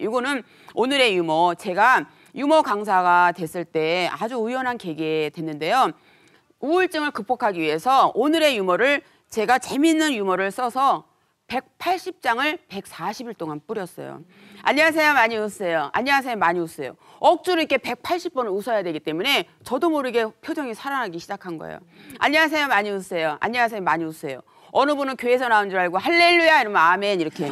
이거는 오늘의 유머 제가 유머 강사가 됐을 때 아주 우연한 계기에 됐는데요. 우울증을 극복하기 위해서 오늘의 유머를 제가 재밌는 유머를 써서 180장을 140일 동안 뿌렸어요. 안녕하세요. 많이 웃으세요. 안녕하세요. 많이 웃으세요. 억지로 이렇게 180번을 웃어야 되기 때문에 저도 모르게 표정이 살아나기 시작한 거예요. 안녕하세요. 많이 웃으세요. 안녕하세요. 많이 웃으세요. 어느 분은 교회에서 나온 줄 알고 할렐루야 이러면 아멘 이렇게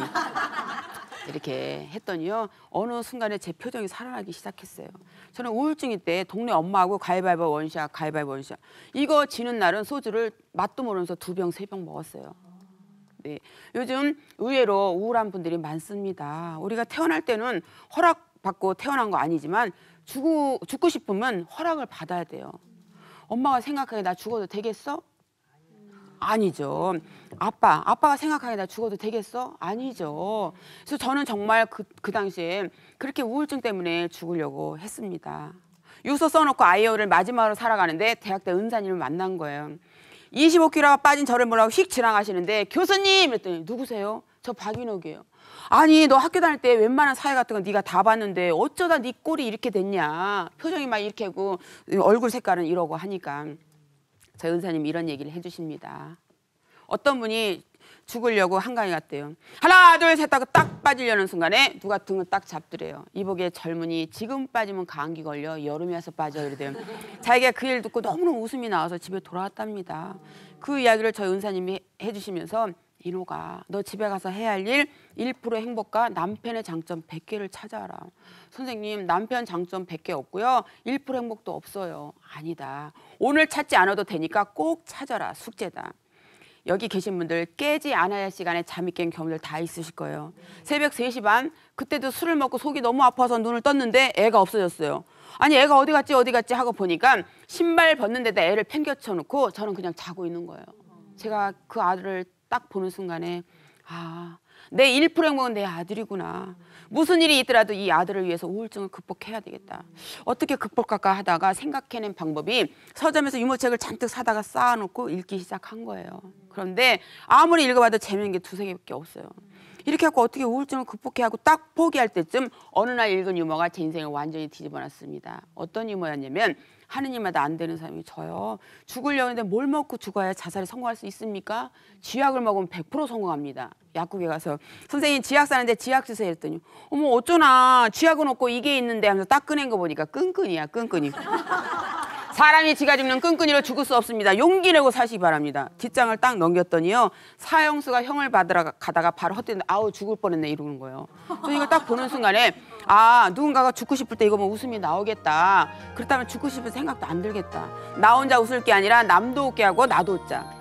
이렇게 했더니요. 어느 순간에 제 표정이 살아나기 시작했어요. 저는 우울증 이때 동네 엄마하고 가위바위보 원샷, 가위바위보 원샷. 이거 지는 날은 소주를 맛도 모르면서 두 병, 세 병 먹었어요. 네. 요즘 의외로 우울한 분들이 많습니다. 우리가 태어날 때는 허락받고 태어난 거 아니지만 죽고, 죽고 싶으면 허락을 받아야 돼요. 엄마가 생각하기에 나 죽어도 되겠어? 아니죠. 아빠, 아빠가 생각하에 나 죽어도 되겠어? 아니죠. 그래서 저는 정말 그, 그 당시에 그렇게 우울증 때문에 죽으려고 했습니다. 유서 써놓고 아이오를 마지막으로 살아가는데 대학 때 은사님을 만난 거예요. 25kg가 빠진 저를 뭐라고 휙 지나가시는데 교수님! 그랬더니 누구세요? 저 박인옥이에요. 아니 너 학교 다닐 때 웬만한 사회 같은 건 네가 다 봤는데 어쩌다 네 꼴이 이렇게 됐냐. 표정이 막 이렇게 하고 얼굴 색깔은 이러고 하니까. 저희 은사님이 런 얘기를 해주십니다. 어떤 분이 죽으려고 한강에 갔대요. 하나 둘셋 하고 딱 빠지려는 순간에 누가 등을 딱 잡더래요. 이복의 젊은이 지금 빠지면 감기 걸려 여름에 와서 빠져 이래요. 자기가 그 일 듣고 너무너무 웃음이 나와서 집에 돌아왔답니다. 그 이야기를 저희 은사님이 해주시면서 인호가 너 집에 가서 해야 할 일 1%의 행복과 남편의 장점 100개를 찾아라. 선생님 남편 장점 100개 없고요. 1% 행복도 없어요. 아니다. 오늘 찾지 않아도 되니까 꼭 찾아라. 숙제다. 여기 계신 분들 깨지 않아야 할 시간에 잠이 깬 경우들 다 있으실 거예요. 새벽 3시 반 그때도 술을 먹고 속이 너무 아파서 눈을 떴는데 애가 없어졌어요. 아니 애가 어디 갔지 어디 갔지 하고 보니까 신발 벗는 데다 애를 팽겨쳐 놓고 저는 그냥 자고 있는 거예요. 제가 그 아들을 딱 보는 순간에 아, 내1% 행복은 내 아들이구나. 무슨 일이 있더라도 이 아들을 위해서 우울증을 극복해야 되겠다. 어떻게 극복할까 하다가 생각해낸 방법이 서점에서 유모책을 잔뜩 사다가 쌓아놓고 읽기 시작한 거예요. 그런데 아무리 읽어봐도 재미있는 게 두세 개밖에 없어요. 이렇게 하고 어떻게 우울증을 극복해 하고 딱 포기할 때쯤 어느 날 읽은 유머가 제 인생을 완전히 뒤집어놨습니다. 어떤 유머였냐면 하느님마다안 되는 사람이 저요. 죽으려는데뭘 먹고 죽어야 자살에 성공할 수 있습니까? 쥐약을 먹으면 100% 성공합니다. 약국에 가서 선생님 쥐약 사는데 쥐약 주세요 했더니 어머 어쩌나 쥐약은 없고 이게 있는데 하면서 딱 꺼낸 거 보니까 끈끈이야 끈끈이. 사람이 지가 죽는 끈끈이로 죽을 수 없습니다. 용기 내고 사시기 바랍니다. 뒷장을 딱 넘겼더니요. 사형수가 형을 받으러 가다가 바로 헛된 아우 죽을 뻔했네 이러는 거예요. 저 이걸 딱 보는 순간에 아 누군가가 죽고 싶을 때 이거 뭐 웃음이 나오겠다. 그렇다면 죽고 싶은 생각도 안 들겠다. 나 혼자 웃을 게 아니라 남도 웃게 하고 나도 웃자.